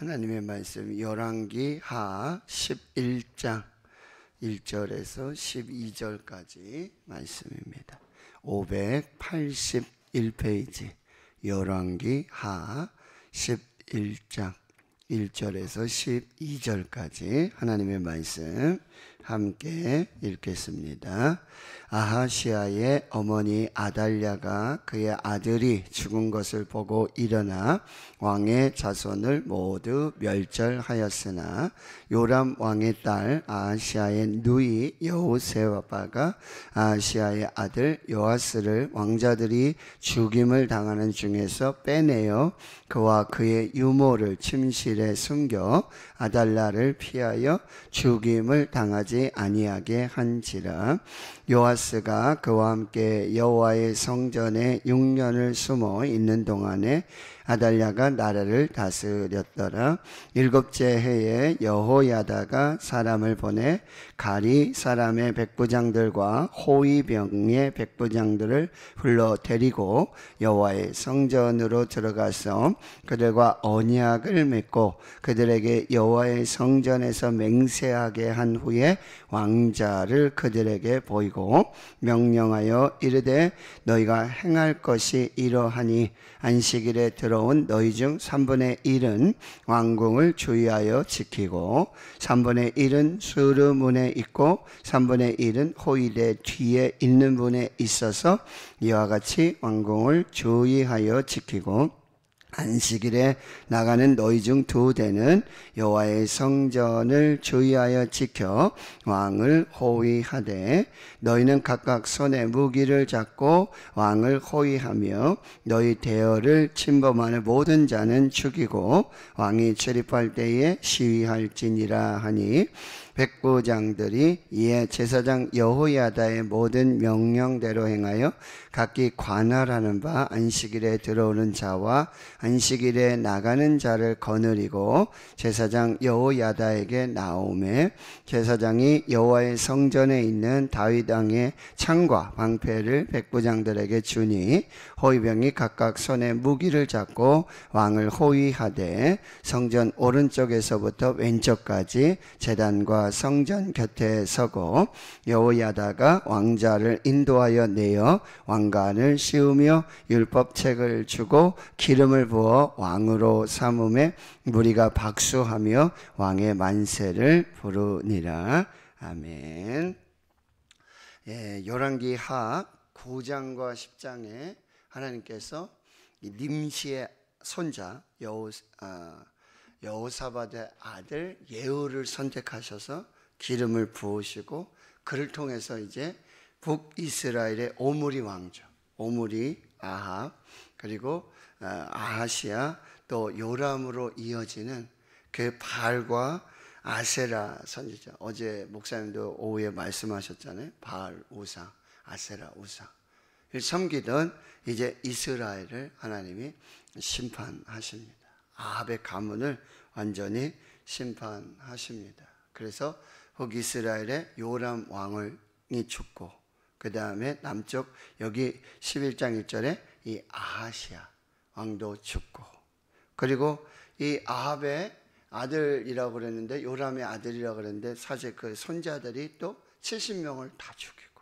하나님의 말씀 열왕기 하 11장 1절에서 12절까지 말씀입니다. 581페이지 열왕기 하 11장 1절에서 12절까지 하나님의 말씀 함께 읽겠습니다. 아하시아의 어머니 아달랴가 그의 아들이 죽은 것을 보고 일어나 왕의 자손을 모두 멸절하였으나 요람 왕의 딸 아하시아의 누이 여호세바가 아하시아의 아들 요아스를 왕자들이 죽임을 당하는 중에서 빼내어 그와 그의 유모를 침실에 숨겨 아달랴를 피하여 죽임을 당하지 하지 아니하게 한지라 요아스가 그와 함께 여호와의 성전에 6년을 숨어 있는 동안에 아달랴가 나라를 다스렸더라 일곱째 해에 여호야다가 사람을 보내 가리 사람의 백부장들과 호위병의 백부장들을 불러 데리고 여호와의 성전으로 들어가서 그들과 언약을 맺고 그들에게 여호와의 성전에서 맹세하게 한 후에 왕자를 그들에게 보이고 명령하여 이르되 너희가 행할 것이 이러하니 안식일에 들어온 너희 중 3분의 1은 왕궁을 주의하여 지키고 3분의 1은 수르문에 있고 3분의 1은 호일의 뒤에 있는 분에 있어서 이와 같이 왕궁을 주의하여 지키고 안식일에 나가는 너희 중 두 대는 여호와의 성전을 주의하여 지켜 왕을 호위하되 너희는 각각 손에 무기를 잡고 왕을 호위하며 너희 대열을 침범하는 모든 자는 죽이고 왕이 출입할 때에 시위할지니라 하니 백부장들이 이에 제사장 여호야다의 모든 명령대로 행하여 각기 관할하는 바 안식일에 들어오는 자와 안식일에 나가는 자를 거느리고 제사장 여호야다에게 나오매 제사장이 여호와의 성전에 있는 다윗 왕의 창과 방패를 백부장들에게 주니 호위병이 각각 손에 무기를 잡고 왕을 호위하되 성전 오른쪽에서부터 왼쪽까지 재단과 성전 곁에 서고 여호야다가 왕자를 인도하여 내어 왕 왕관을 씌우며 율법책을 주고 기름을 부어 왕으로 삼음에 무리가 박수하며 왕의 만세를 부르니라. 아멘. 예, 열왕기 하 9장과 10장에 하나님께서 님시의 손자 여호 아, 여호사밧의 아들 예후를 선택하셔서 기름을 부으시고 그를 통해서 이제 북이스라엘의 오므리 왕조, 오므리 아합 그리고 어, 아하시아 또 요람으로 이어지는 그 바알과 아세라 선지자 어제 목사님도 오후에 말씀하셨잖아요 바알 우사 아세라 우사 섬기던 이제 이스라엘을 하나님이 심판하십니다 아합의 가문을 완전히 심판하십니다 그래서 북이스라엘의 요람 왕을 이 죽고 그 다음에 남쪽 여기 11장 1절에 이 아하시아 왕도 죽고 그리고 이 아합의 아들이라고 그랬는데 요람의 아들이라고 그랬는데 사실 그 손자들이 또 70명을 다 죽이고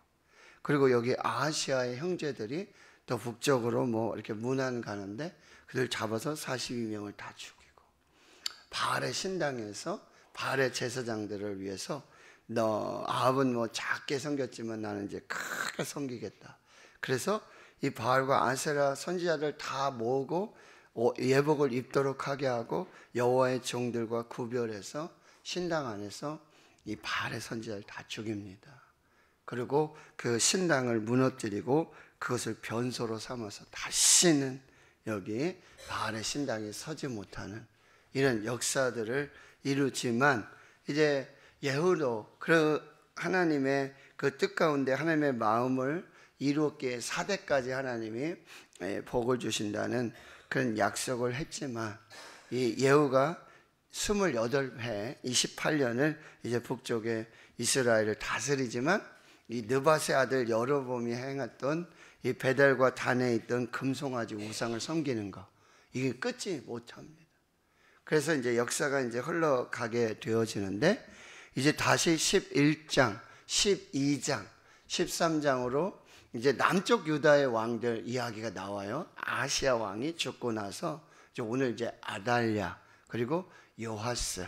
그리고 여기 아하시아의 형제들이 또 북쪽으로 뭐 이렇게 문안 가는데 그들 잡아서 42명을 다 죽이고 바알의 신당에서 바알의 제사장들을 위해서 너 아합은 뭐 작게 섬겼지만 나는 이제 크게 섬기겠다. 그래서 이 바알과 아세라 선지자들 다 모으고 어, 예복을 입도록 하게 하고 여호와의 종들과 구별해서 신당 안에서 이 바알의 선지자를 다 죽입니다. 그리고 그 신당을 무너뜨리고 그것을 변소로 삼아서 다시는 여기 바알의 신당이 서지 못하는 이런 역사들을 이루지만 이제 예후로 그 하나님의 그 뜻 가운데 하나님의 마음을 이루게기 사대까지 하나님이 예, 복을 주신다는 그런 약속을 했지만 이 예후가 28회 28년을 이제 북쪽에 이스라엘을 다스리지만 이 느바세 아들 여로봄이 행했던 이 베델과 단에 있던 금송아지 우상을 섬기는 거 이게 끝이 못합니다. 그래서 이제 역사가 이제 흘러가게 되어지는데 이제 다시 11장, 12장, 13장으로 이제 남쪽 유다의 왕들 이야기가 나와요. 아시아 왕이 죽고 나서 이제 오늘 이제 아달랴 그리고 요하스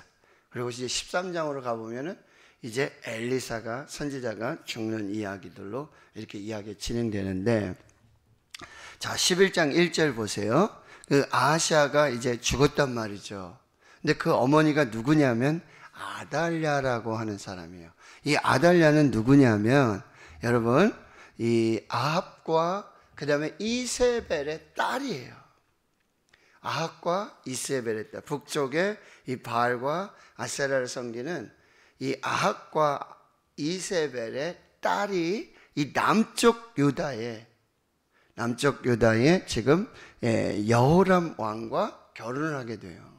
그리고 이제 13장으로 가보면은 이제 엘리사가 선지자가 죽는 이야기들로 이렇게 이야기 진행되는데 자 11장 1절 보세요. 그 아시아가 이제 죽었단 말이죠. 근데 그 어머니가 누구냐면 아달랴라고 하는 사람이에요. 이 아달랴는 누구냐면 여러분 이 아합과 그 다음에 이세벨의 딸이에요. 아합과 이세벨의 딸. 북쪽에 이 바알과 아세라를 섬기는 이 아합과 이세벨의 딸이 이 남쪽 유다에 남쪽 유다에 지금 예, 여호람 왕과 결혼을 하게 돼요.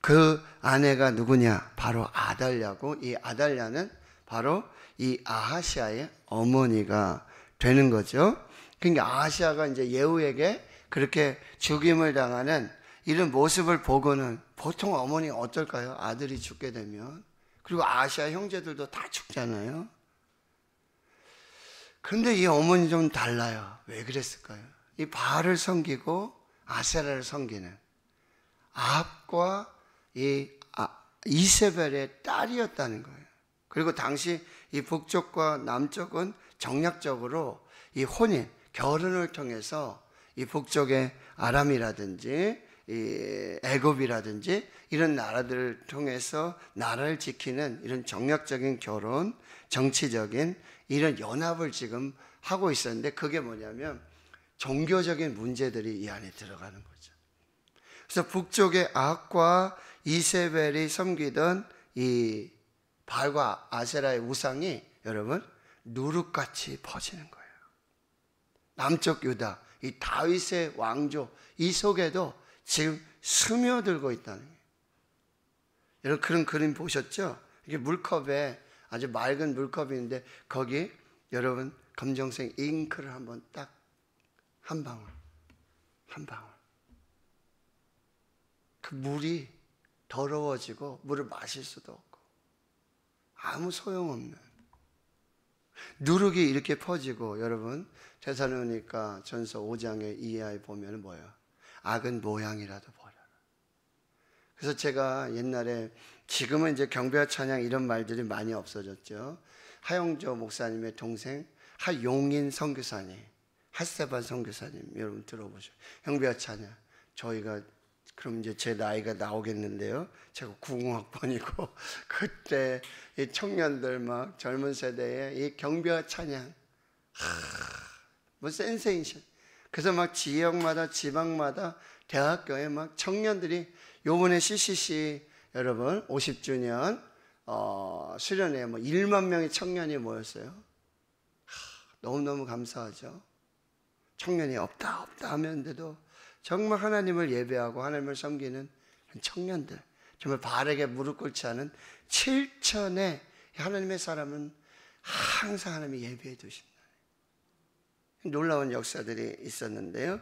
그 아내가 누구냐? 바로 아달랴고 이 아달랴는 바로 이 아하시아의 어머니가 되는 거죠. 그러니까 아하시아가 이제 예후에게 그렇게 죽임을 당하는 이런 모습을 보고는 보통 어머니 어떨까요? 아들이 죽게 되면 그리고 아시아 형제들도 다 죽잖아요. 근데 이 어머니 좀 달라요. 왜 그랬을까요? 이 바알을 섬기고 아세라를 섬기는 압과 이 아, 이세벨의 딸이었다는 거예요. 그리고 당시 이 북쪽과 남쪽은 정략적으로 이 혼인, 결혼을 통해서 이 북쪽의 아람이라든지 이 애굽이라든지 이런 나라들을 통해서 나라를 지키는 이런 정략적인 결혼, 정치적인 이런 연합을 지금 하고 있었는데 그게 뭐냐면 종교적인 문제들이 이 안에 들어가는 거죠. 그래서 북쪽의 악과 이세벨이 섬기던 이 발과 아세라의 우상이 여러분 누룩같이 퍼지는 거예요. 남쪽 유다, 이 다윗의 왕조 이 속에도 지금 스며들고 있다는 거예요. 여러분 그런 그림 보셨죠? 이게 물컵에 아주 맑은 물컵이 데 거기 여러분 검정색 잉크를 한번 딱 한 방울 한 방울 그 물이 더러워지고 물을 마실 수도 없고 아무 소용없는 누룩이 이렇게 퍼지고 여러분 대사로니까 전서 5장의 이하에 보면 뭐예요? 악은 모양이라도 버려라. 그래서 제가 옛날에 지금은 이제 경배와 찬양 이런 말들이 많이 없어졌죠. 하영조 목사님의 동생 하용인 선교사님, 하세반 선교사님 여러분 들어보셔요. 경배와 찬양 저희가 그럼 이제 제 나이가 나오겠는데요. 제가 90학번이고 그때 이 청년들 막 젊은 세대의 이 경배와 찬양 하뭐 센세이션. 그래서 막 지역마다 지방마다 대학교에 막 청년들이 요번에 CCC 여러분 50주년 어, 수련회 뭐 1만 명의 청년이 모였어요. 너무너무 감사하죠. 청년이 없다 없다 하면도 정말 하나님을 예배하고 하나님을 섬기는 청년들, 정말 바르게 무릎 꿇지 않은 7천의 하나님의 사람은 항상 하나님이 예배해 두신다. 놀라운 역사들이 있었는데요.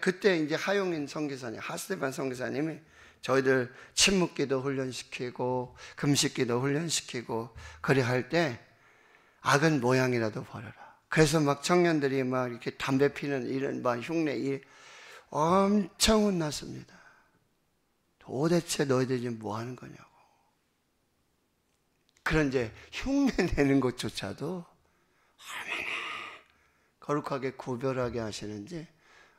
그때 이제 하용인 성기사님, 하스테반 성기사님이 저희들 침묵기도 훈련시키고 금식기도 훈련시키고 그리할 때 악은 모양이라도 버려라. 그래서 막 청년들이 막 이렇게 담배 피는 이런 막 흉내 일 엄청 혼났습니다. 도대체 너희들이 뭐 하는 거냐고. 그런 이제 흉내 내는 것조차도 얼마나 거룩하게 구별하게 하시는지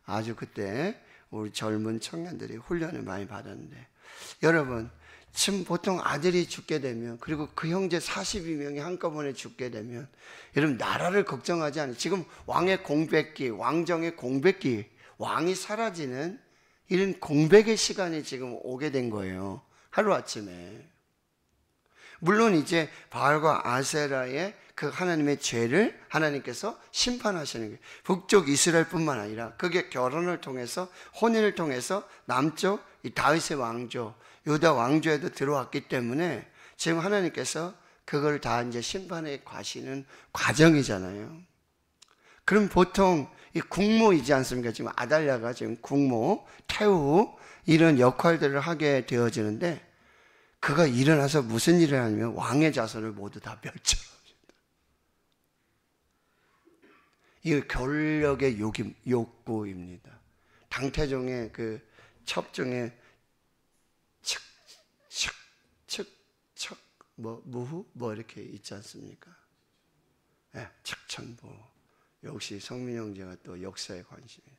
아주 그때 우리 젊은 청년들이 훈련을 많이 받았는데 여러분 지금 보통 아들이 죽게 되면 그리고 그 형제 42명이 한꺼번에 죽게 되면 여러분 나라를 걱정하지 않아요. 지금 왕의 공백기, 왕정의 공백기 왕이 사라지는 이런 공백의 시간이 지금 오게 된 거예요. 하루아침에. 물론 이제 바알과 아세라의 그 하나님의 죄를 하나님께서 심판하시는 거 북쪽 이스라엘뿐만 아니라 그게 결혼을 통해서 혼인을 통해서 남쪽 이 다윗의 왕조, 유다 왕조에도 들어왔기 때문에 지금 하나님께서 그걸 다 이제 심판에 가시는 과정이잖아요. 그럼 보통 이 국무이지 않습니까? 지금 아달랴가 지금 국무, 태우 이런 역할들을 하게 되어지는데 그가 일어나서 무슨 일을 하냐면 왕의 자손을 모두 다 멸절합니다. 이 권력의 욕임, 욕구입니다. 당태종의 그 첩종의 측, 측, 측, 측, 뭐, 무후? 뭐 이렇게 있지 않습니까? 예, 측천부. 역시 성민 형제가 또 역사에 관심이에요.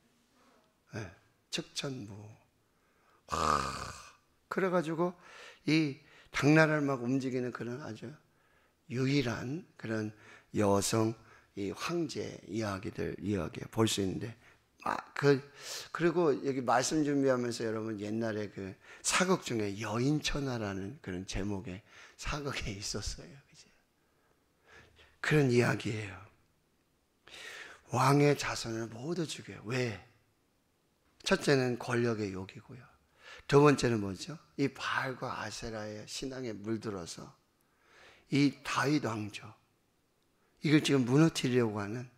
네, 측천부. 와, 그래가지고 이 당나라를 막 움직이는 그런 아주 유일한 그런 여성 이 황제 이야기들 이야기 볼 수 있는데 막그 그리고 여기 말씀 준비하면서 여러분 옛날에 그 사극 중에 여인천하라는 그런 제목의 사극에 있었어요. 그죠? 그런 이야기예요. 왕의 자손을 모두 죽여요. 왜? 첫째는 권력의 욕이고요. 두 번째는 뭐죠? 이 바알과 아세라의 신앙에 물들어서 이 다윗 왕조 이걸 지금 무너뜨리려고 하는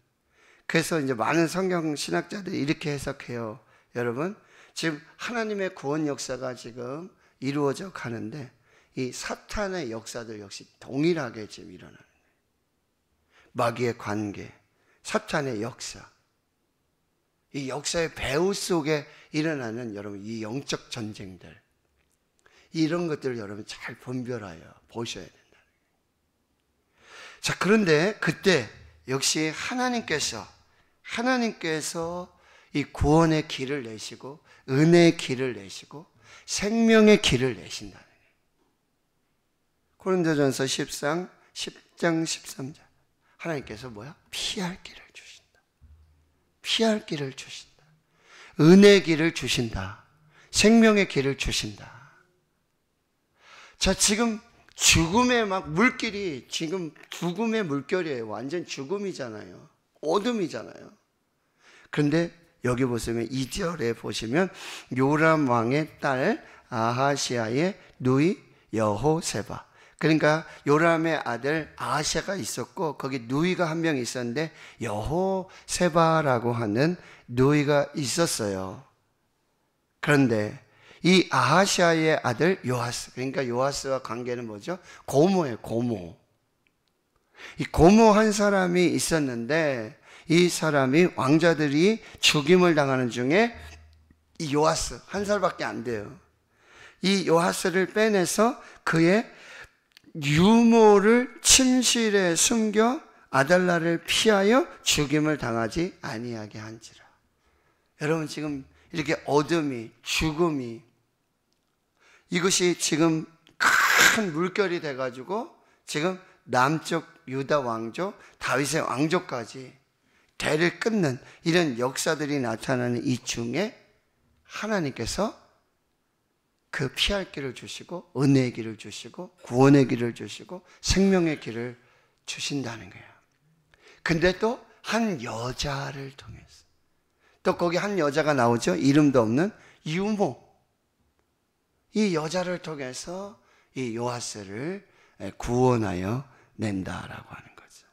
그래서 이제 많은 성경 신학자들이 이렇게 해석해요. 여러분, 지금 하나님의 구원 역사가 지금 이루어져 가는데 이 사탄의 역사들 역시 동일하게 지금 일어나는 거예요. 마귀의 관계, 사탄의 역사. 이 역사의 배후 속에 일어나는 여러분 이 영적 전쟁들. 이런 것들을 여러분 잘 분별하여 보셔야 된다. 자, 그런데 그때 역시 하나님께서 하나님께서 이 구원의 길을 내시고 은혜의 길을 내시고 생명의 길을 내신다는 린도전서 10장 10장 13절. 하나님께서 뭐야? 피할 길을 주신다. 피할 길을 주신다. 은혜 길을 주신다. 생명의 길을 주신다. 자, 지금 죽음의 막 물길이 지금 죽음의 물결이에요. 완전 죽음이잖아요. 어둠이잖아요. 그런데 여기 보시면 2절에 보시면 요람 왕의 딸 아하시아의 누이 여호세바 그러니까 요람의 아들 아세가 있었고 거기 누이가 한 명 있었는데 여호세바라고 하는 누이가 있었어요. 그런데 이 아하샤의 아들 요하스 그러니까 요하스와 관계는 뭐죠? 고모예 고모 이 고모 한 사람이 있었는데 이 사람이 왕자들이 죽임을 당하는 중에 이 요하스 한 살밖에 안 돼요 이 요하스를 빼내서 그의 유모를 침실에 숨겨 아달라를 피하여 죽임을 당하지 아니하게 한지라. 여러분 지금 이렇게 어둠이 죽음이 이것이 지금 큰 물결이 돼 가지고 지금 남쪽 유다 왕조 다윗의 왕조까지 대를 끊는 이런 역사들이 나타나는 이 중에 하나님께서 그 피할 길을 주시고 은혜의 길을 주시고 구원의 길을 주시고 생명의 길을 주신다는 거예요. 근데 또 한 여자를 통해서 또 거기 한 여자가 나오죠. 이름도 없는 유모. 이 여자를 통해서 이 요하스를 구원하여 낸다라고 하는 거죠.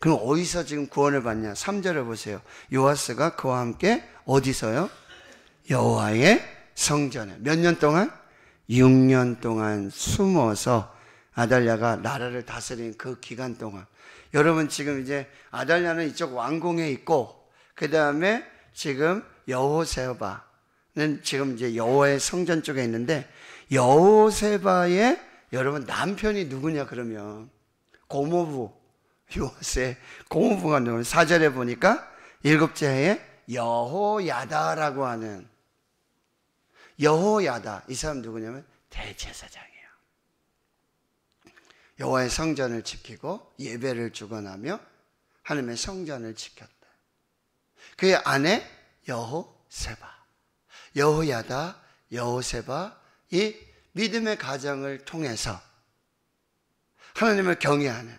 그럼 어디서 지금 구원을 받냐? 3절을 보세요. 요하스가 그와 함께 어디서요? 여호와의 성전에 몇 년 동안? 6년 동안 숨어서 아달랴가 나라를 다스린 그 기간 동안 여러분 지금 이제 아달랴는 이쪽 왕궁에 있고 그 다음에 지금 여호세바는 지금 이제 여호의 성전 쪽에 있는데 여호세바의 여러분 남편이 누구냐 그러면 고모부 요새 고모부가 누구 사절에 보니까 일곱째 에 여호야다라고 하는 여호야다. 이 사람 누구냐면 대제사장이에요. 여호와의 성전을 지키고 예배를 주관하며 하나님의 성전을 지켰다. 그의 아내 여호세바. 여호야다, 여호세바 이 믿음의 가정을 통해서 하나님을 경외하는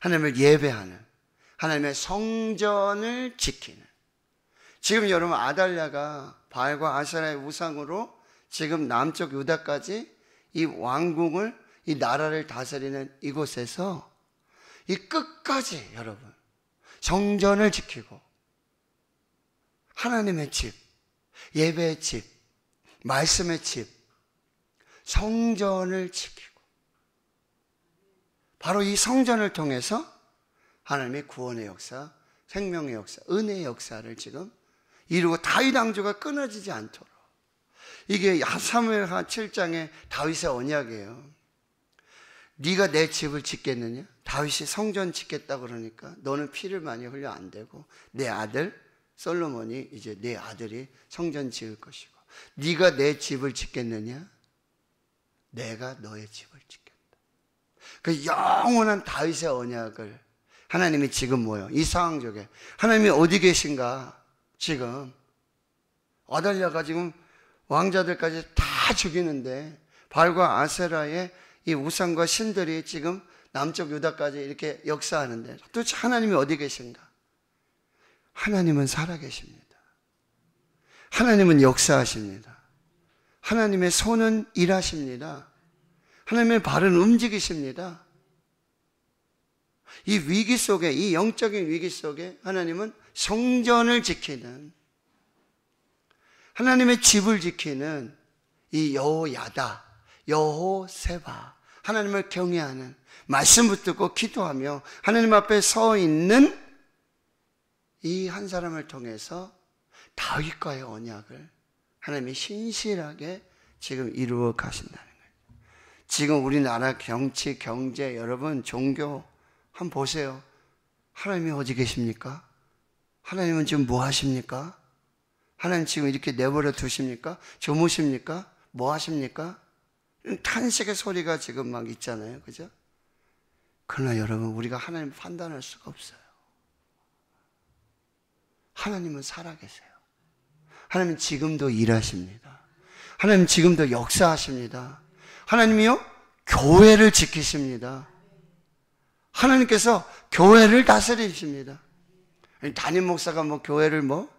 하나님을 예배하는 하나님의 성전을 지키는 지금 여러분 아달랴가 바알과 아세라의 우상으로 지금 남쪽 유다까지 이 왕궁을 이 나라를 다스리는 이곳에서 이 끝까지 여러분 정전을 지키고 하나님의 집, 예배의 집, 말씀의 집, 성전을 지키고 바로 이 성전을 통해서 하나님의 구원의 역사, 생명의 역사, 은혜의 역사를 지금 이루고 다윗 왕조가 끊어지지 않도록. 이게 사무엘하 7장의 다윗의 언약이에요. 네가 내 집을 짓겠느냐? 다윗이 성전 짓겠다 그러니까 너는 피를 많이 흘려 안 되고 내 아들 솔로몬이 이제 내 아들이 성전 지을 것이고 네가 내 집을 짓겠느냐? 내가 너의 집을 짓겠다. 그 영원한 다윗의 언약을 하나님이 지금 뭐요? 이 상황 속에 하나님이 어디 계신가? 지금 아달랴가 지금 왕자들까지 다 죽이는데 발과 아세라의 이 우상과 신들이 지금 남쪽 유다까지 이렇게 역사하는데 도대체 하나님이 어디 계신가? 하나님은 살아계십니다. 하나님은 역사하십니다. 하나님의 손은 일하십니다. 하나님의 발은 움직이십니다. 이 위기 속에, 이 영적인 위기 속에 하나님은 성전을 지키는 하나님의 집을 지키는 이 여호야다, 여호세바, 하나님을 경외하는 말씀 붙들고 기도하며 하나님 앞에 서 있는 이 한 사람을 통해서 다윗과의 언약을 하나님이 신실하게 지금 이루어 가신다는 거예요. 지금 우리나라 경치, 경제, 여러분 종교 한번 보세요. 하나님이 어디 계십니까? 하나님은 지금 뭐 하십니까? 하나님 지금 이렇게 내버려 두십니까? 조무십니까? 뭐 하십니까? 탄식의 소리가 지금 막 있잖아요. 그죠? 그러나 여러분, 우리가 하나님 판단할 수가 없어요. 하나님은 살아계세요. 하나님 지금도 일하십니다. 하나님 지금도 역사하십니다. 하나님이요, 교회를 지키십니다. 하나님께서 교회를 다스리십니다. 담임 목사가 뭐 교회를 뭐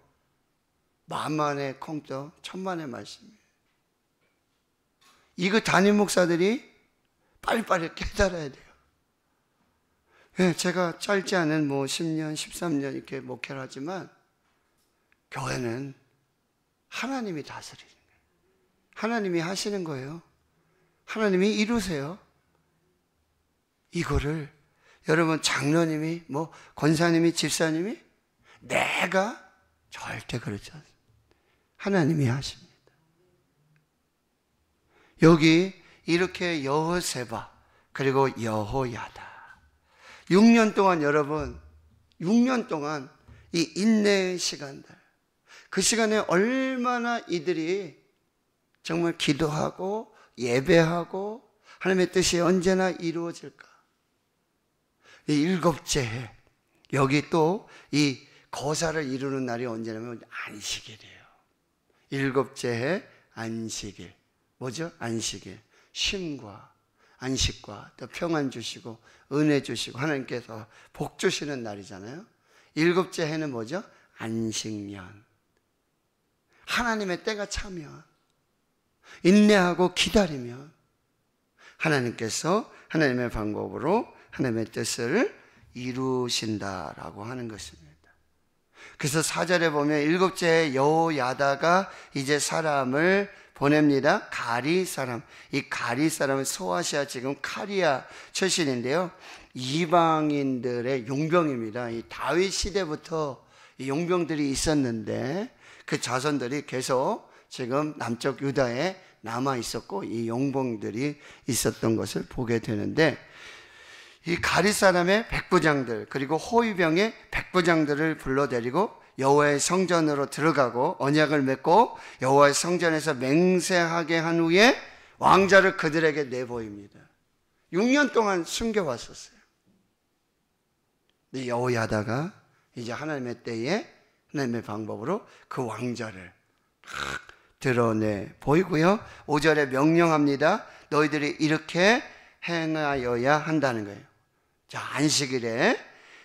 만만의 콩떡 천만의 말씀이에요. 이거 그 담임 목사들이 빨리빨리 깨달아야 돼요. 예, 제가 짧지 않은 뭐 10년, 13년 이렇게 목회를 하지만 교회는 하나님이 다스리는 거예요. 하나님이 하시는 거예요. 하나님이 이루세요. 이거를 여러분 장로님이 뭐 권사님이 집사님이 내가 절대 그렇지 않습니다. 하나님이 하십니다. 여기 이렇게 여호세바 그리고 여호야다. 6년 동안 여러분 6년 동안 이 인내의 시간들 그 시간에 얼마나 이들이 정말 기도하고 예배하고 하나님의 뜻이 언제나 이루어질까? 이 일곱째 해 여기 또이 거사를 이루는 날이 언제냐면 안식일이에요. 일곱째 해 안식일. 뭐죠? 안식일. 쉼과 안식과 또 평안 주시고 은혜 주시고 하나님께서 복 주시는 날이잖아요. 일곱째 해는 뭐죠? 안식년. 하나님의 때가 차면 인내하고 기다리면 하나님께서 하나님의 방법으로 하나님의 뜻을 이루신다라고 하는 것입니다. 그래서 사절에 보면 일곱째 여호야다가 이제 사람을 보냅니다. 가리 사람. 이 가리 사람은 소아시아 지금 카리아 출신인데요. 이방인들의 용병입니다. 이 다윗 시대부터 이 용병들이 있었는데 그 자손들이 계속 지금 남쪽 유다에 남아 있었고 이용봉들이 있었던 것을 보게 되는데 이 가리 사람의 백부장들 그리고 호위병의 백부장들을 불러데리고 여호와의 성전으로 들어가고 언약을 맺고 여호와의 성전에서 맹세하게 한 후에 왕자를 그들에게 내보입니다. 6년 동안 숨겨왔었어요. 근데 여호야다가 이제 하나님의 때에 하나님의 방법으로 그 왕자를 드러내 보이고요. 5절에 명령합니다. 너희들이 이렇게 행하여야 한다는 거예요. 자, 안식일에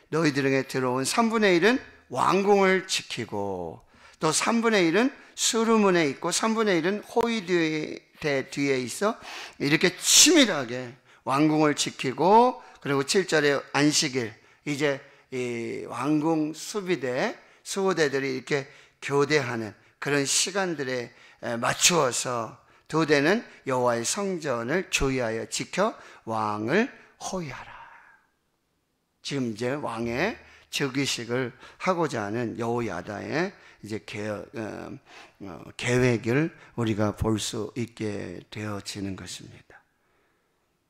너희들에게 들어온 3분의 1은 왕궁을 지키고 또 3분의 1은 수루문에 있고 3분의 1은 호위대 뒤에 있어 이렇게 치밀하게 왕궁을 지키고 그리고 7절에 안식일 이제 이 왕궁 수비대 수호대들이 이렇게 교대하는 그런 시간들에 맞추어서 두 대는 여호와의 성전을 주의하여 지켜 왕을 호위하라. 지금 이제 왕의 즉위식을 하고자 하는 여호야다의 이제 어, 어, 계획, 을 우리가 볼 수 있게 되어지는 것입니다.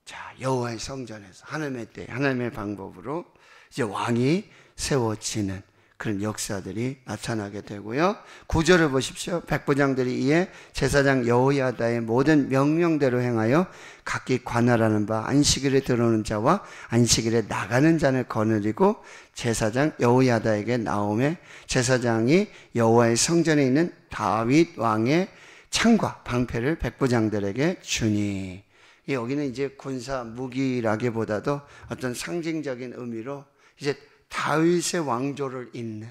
자, 여호와의 성전에서 하나님의 때, 하나님의 방법으로 이제 왕이 세워지는 그런 역사들이 나타나게 되고요. 구절을 보십시오. 백부장들이 이에 제사장 여호야다의 모든 명령대로 행하여 각기 관할하는 바 안식일에 들어오는 자와 안식일에 나가는 자를 거느리고 제사장 여호야다에게 나옴에 제사장이 여호와의 성전에 있는 다윗 왕의 창과 방패를 백부장들에게 주니 여기는 이제 군사 무기라기보다도 어떤 상징적인 의미로 이제 다윗의 왕조를 잇는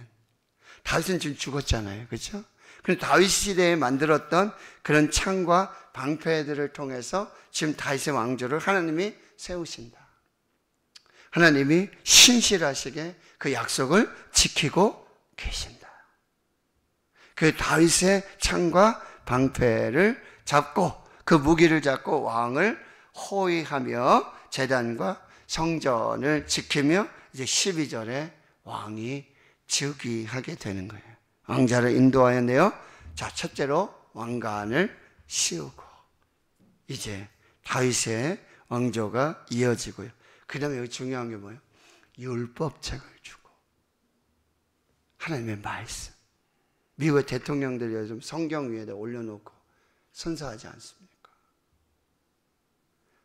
다윗은 지금 죽었잖아요. 그렇죠? 그데 다윗 시대에 만들었던 그런 창과 방패들을 통해서 지금 다윗의 왕조를 하나님이 세우신다. 하나님이 신실하시게 그 약속을 지키고 계신다. 그 다윗의 창과 방패를 잡고 그 무기를 잡고 왕을 호위하며 재단과 성전을 지키며 이제 12절에 왕이 즉위하게 되는 거예요. 왕자를 인도하였네요. 자, 첫째로 왕관을 씌우고 이제 다윗의 왕조가 이어지고요. 그다음에 여기 중요한 게 뭐예요? 율법책을 주고 하나님의 말씀. 미국의 대통령들이 요즘 성경 위에다 올려놓고 선사하지 않습니까?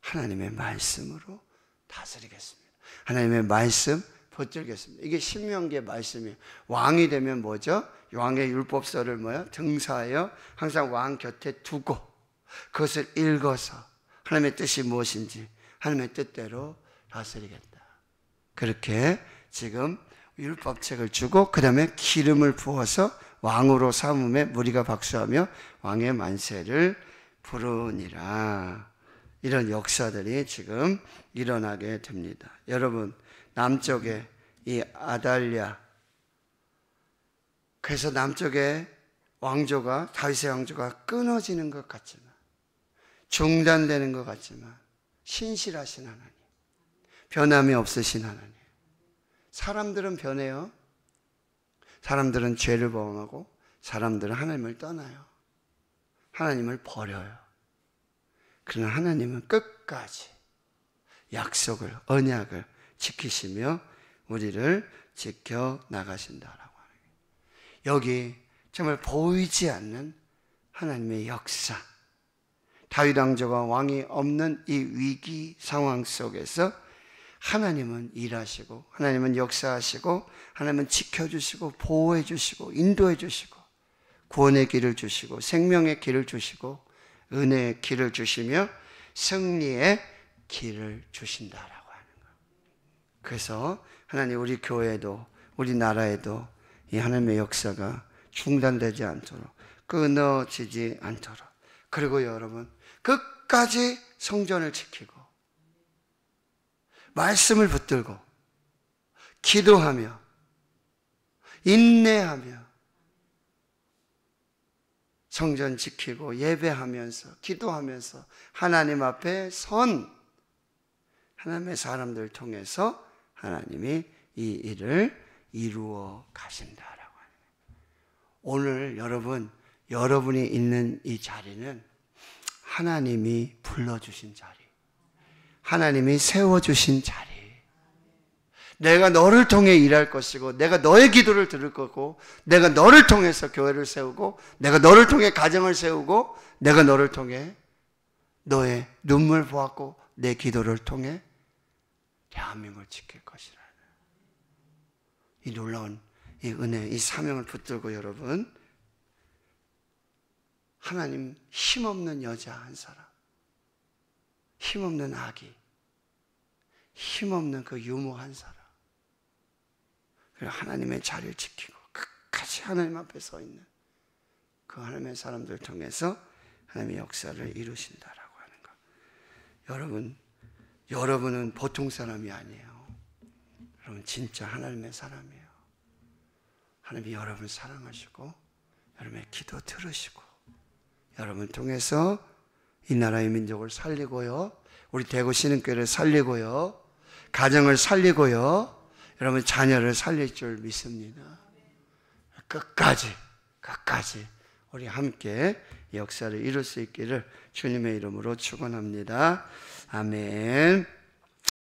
하나님의 말씀으로 다스리겠습니다. 하나님의 말씀 붙들겠습니다. 이게 신명계 말씀이에요. 왕이 되면 뭐죠? 왕의 율법서를 뭐요? 등사하여 항상 왕 곁에 두고 그것을 읽어서 하나님의 뜻이 무엇인지 하나님의 뜻대로 다스리겠다. 그렇게 지금 율법책을 주고 그 다음에 기름을 부어서 왕으로 삼음에 무리가 박수하며 왕의 만세를 부르니라. 이런 역사들이 지금 일어나게 됩니다. 여러분, 남쪽에 이 아달랴. 그래서 남쪽에 왕조가, 다윗의 왕조가 끊어지는 것 같지만, 중단되는 것 같지만, 신실하신 하나님, 변함이 없으신 하나님. 사람들은 변해요. 사람들은 죄를 범하고, 사람들은 하나님을 떠나요. 하나님을 버려요. 그러나 하나님은 끝까지 약속을, 언약을 지키시며 우리를 지켜 나가신다라고 하는 거예요. 여기 정말 보이지 않는 하나님의 역사. 다윗 왕조가 왕이 없는 이 위기 상황 속에서 하나님은 일하시고 하나님은 역사하시고 하나님은 지켜주시고 보호해 주시고 인도해 주시고 구원의 길을 주시고 생명의 길을 주시고 은혜의 길을 주시며 승리의 길을 주신다라고 하는 거. 그래서 하나님 우리 교회도 우리나라에도 이 하나님의 역사가 중단되지 않도록 끊어지지 않도록 그리고 여러분 끝까지 성전을 지키고 말씀을 붙들고 기도하며 인내하며 성전 지키고 예배하면서 기도하면서 하나님 앞에 선 하나님의 사람들 통해서 하나님이 이 일을 이루어 가신다라고 하는 오늘 여러분 여러분이 있는 이 자리는 하나님이 불러주신 자리, 하나님이 세워주신 자리. 내가 너를 통해 일할 것이고, 내가 너의 기도를 들을 거고, 내가 너를 통해서 교회를 세우고, 내가 너를 통해 가정을 세우고, 내가 너를 통해 너의 눈물 보았고, 내 기도를 통해 대한민국을 지킬 것이라. 이 놀라운 이 은혜, 이 사명을 붙들고 여러분, 하나님 힘없는 여자 한 사람, 힘없는 아기, 힘없는 그 유모 한 사람, 그리고 하나님의 자리를 지키고 끝까지 하나님 앞에 서 있는 그 하나님의 사람들 을 통해서 하나님의 역사를 이루신다라고 하는 것. 여러분, 여러분은 보통 사람이 아니에요. 여러분 진짜 하나님의 사람이에요. 하나님이 여러분을 사랑하시고 여러분의 기도 들으시고 여러분 통해서 이 나라의 민족을 살리고요. 우리 대구 신흥교를 살리고요. 가정을 살리고요. 여러분 자녀를 살릴 줄 믿습니다. 끝까지, 끝까지 우리 함께 역사를 이룰 수 있기를 주님의 이름으로 축원합니다. 아멘.